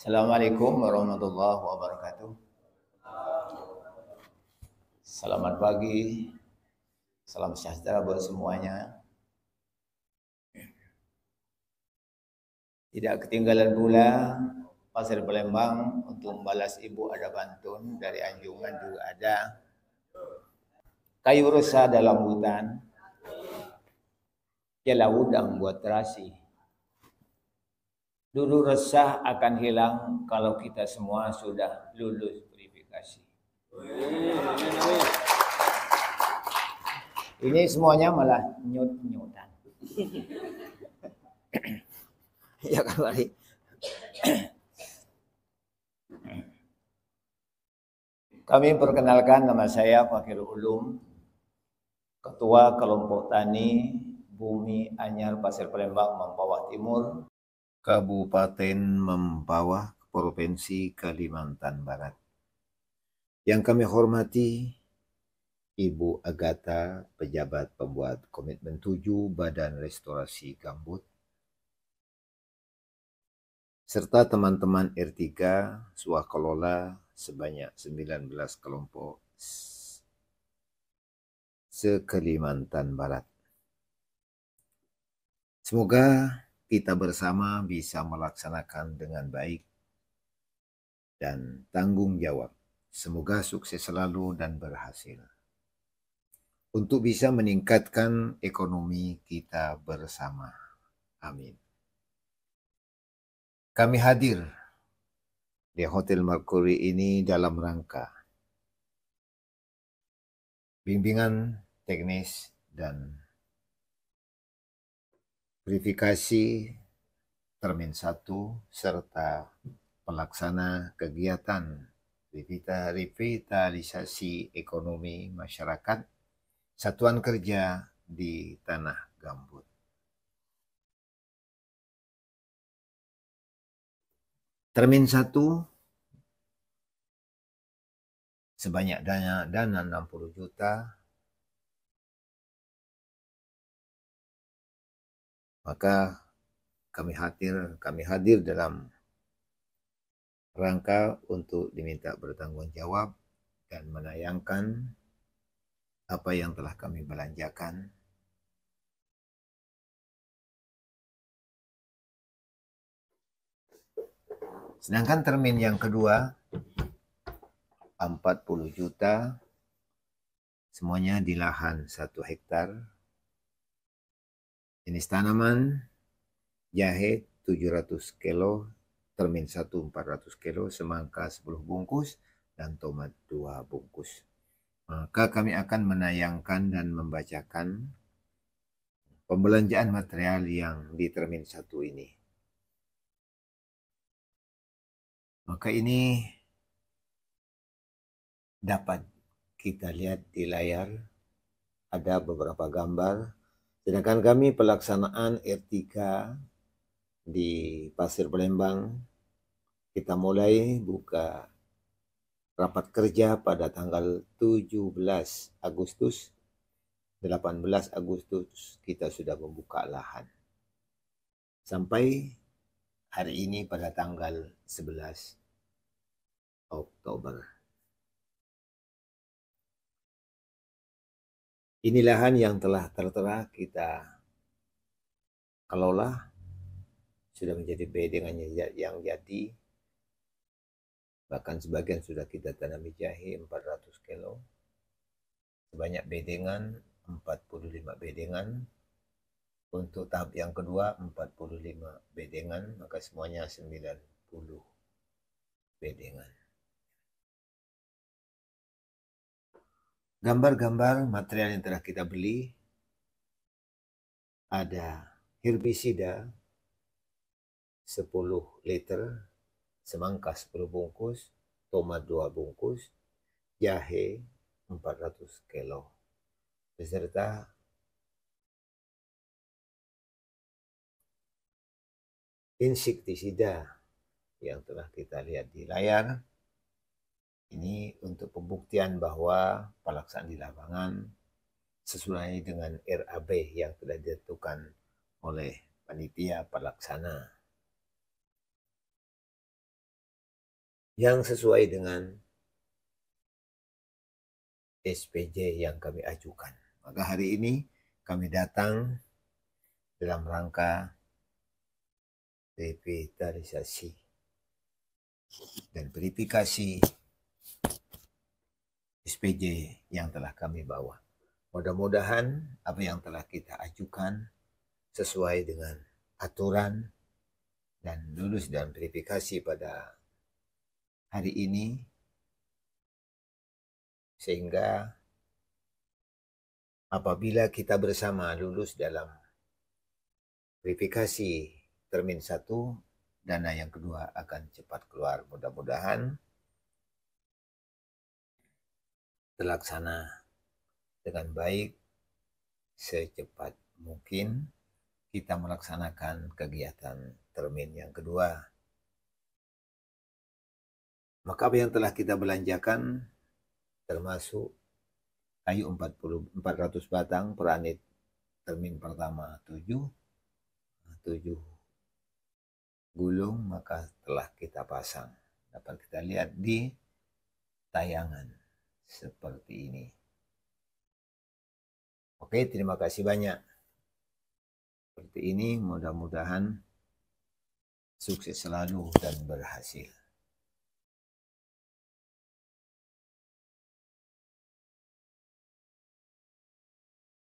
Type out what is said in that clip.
Assalamualaikum warahmatullahi wabarakatuh. Selamat pagi, salam sejahtera buat semuanya. Tidak ketinggalan pula Pasir Palembang untuk membalas Ibu ada bantun dari Anjungan juga ada. Kayu rusak dalam hutan, ialah udang buat terasi dulu resah akan hilang kalau kita semua sudah lulus verifikasi. Ini semuanya malah nyut-nyutan. ya kembali. Kami perkenalkan nama saya Fakir Ulum, Ketua Kelompok Tani Bumi Anyar Pasir Palembang Mempawah Timur, Kabupaten Membawa, Provinsi Kalimantan Barat. Yang kami hormati, Ibu Agatha pejabat pembuat komitmen 7 Badan Restorasi Gambut, serta teman-teman R3 Suakolola sebanyak 19 kelompok sekelimantan Barat. Semoga kita bersama bisa melaksanakan dengan baik dan tanggung jawab. Semoga sukses selalu dan berhasil. Untuk bisa meningkatkan ekonomi kita bersama. Amin. Kami hadir di Hotel Mercury ini dalam rangka bimbingan teknis dan verifikasi termin 1 serta pelaksana kegiatan revitalisasi ekonomi masyarakat satuan kerja di tanah gambut. Termin 1 sebanyak dana dana 60 juta Maka kami hadir, kami hadir dalam rangka untuk diminta bertanggung jawab dan menayangkan apa yang telah kami belanjakan Sedangkan termin yang kedua 40 juta semuanya di lahan satu hektar jenis tanaman jahe 700 kilo, termin 1 400 kilo, semangka 10 bungkus, dan tomat 2 bungkus. Maka kami akan menayangkan dan membacakan pembelanjaan material yang di termin 1 ini. Maka ini dapat kita lihat di layar ada beberapa gambar Sedangkan kami pelaksanaan r di Pasir Palembang, kita mulai buka rapat kerja pada tanggal 17 Agustus. 18 Agustus kita sudah membuka lahan. Sampai hari ini pada tanggal 11 Oktober. Inilah yang telah tertera kita kelola sudah menjadi dengan yang jadi bahkan sebagian sudah kita tanami jahe 400 kilo sebanyak bedengan 45 bedengan untuk tahap yang kedua 45 bedengan maka semuanya 90 bedengan gambar-gambar material yang telah kita beli ada herbisida 10 liter, semangka 10 bungkus, tomat 2 bungkus, jahe 400 kilo. Beserta insektisida yang telah kita lihat di layar ini untuk pembuktian bahwa pelaksanaan di lapangan sesuai dengan RAB yang telah ditentukan oleh panitia pelaksana. Yang sesuai dengan SPJ yang kami ajukan. Maka hari ini kami datang dalam rangka revitalisasi dan verifikasi SPJ yang telah kami bawa. Mudah-mudahan apa yang telah kita ajukan sesuai dengan aturan dan lulus dan verifikasi pada hari ini sehingga apabila kita bersama lulus dalam verifikasi termin satu dana yang kedua akan cepat keluar mudah-mudahan terlaksana dengan baik secepat mungkin kita melaksanakan kegiatan termin yang kedua. Maka apa yang telah kita belanjakan termasuk kayu 40, 400 batang peranit termin pertama 7 7 gulung maka telah kita pasang dapat kita lihat di tayangan seperti ini. Oke, terima kasih banyak. Seperti ini mudah-mudahan sukses selalu dan berhasil.